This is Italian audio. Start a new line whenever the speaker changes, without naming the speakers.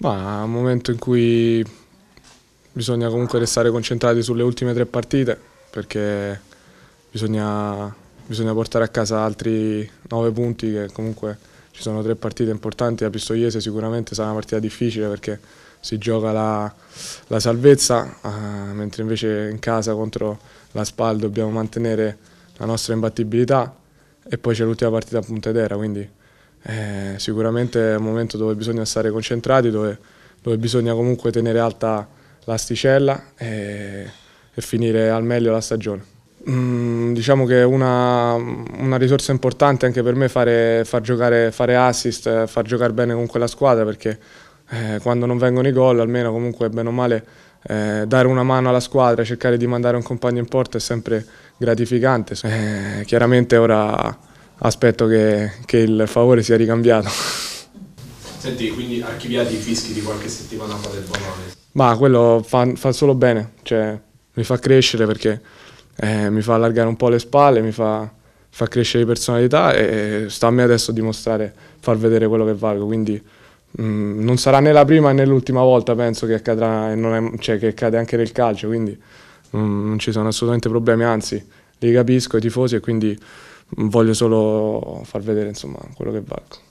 Ma è un momento in cui bisogna comunque restare concentrati sulle ultime tre partite perché bisogna, bisogna portare a casa altri nove punti che comunque ci sono tre partite importanti. La Pistoiese sicuramente sarà una partita difficile perché si gioca la, la salvezza, uh, mentre invece in casa contro la Spal dobbiamo mantenere la nostra imbattibilità e poi c'è l'ultima partita a punta Puntedera, quindi eh, sicuramente è un momento dove bisogna stare concentrati, dove, dove bisogna comunque tenere alta l'asticella e, e, finire al meglio la stagione. Mm, diciamo che una, una, risorsa importante anche per me fare, far giocare, fare assist, far giocare bene con quella squadra perché eh, quando non vengono i gol almeno comunque bene o male eh, dare una mano alla squadra, cercare di mandare un compagno in porta è sempre gratificante. Eh, chiaramente ora aspetto che, che il favore sia ricambiato.
Senti, quindi archiviati i fischi di qualche settimana fa del Bonone?
Ma quello fa, fa, solo bene, cioè mi fa crescere perché eh, mi fa allargare un po' le spalle, mi fa, fa crescere di personalità e sta a me adesso dimostrare, far vedere quello che valgo. Quindi mh, mm, non sarà né la prima né l'ultima volta, penso, che accadrà, è, cioè, che accade anche nel calcio, quindi mh, mm, non ci sono assolutamente problemi, anzi li capisco i tifosi e quindi mm, voglio solo far vedere insomma, quello che valgo.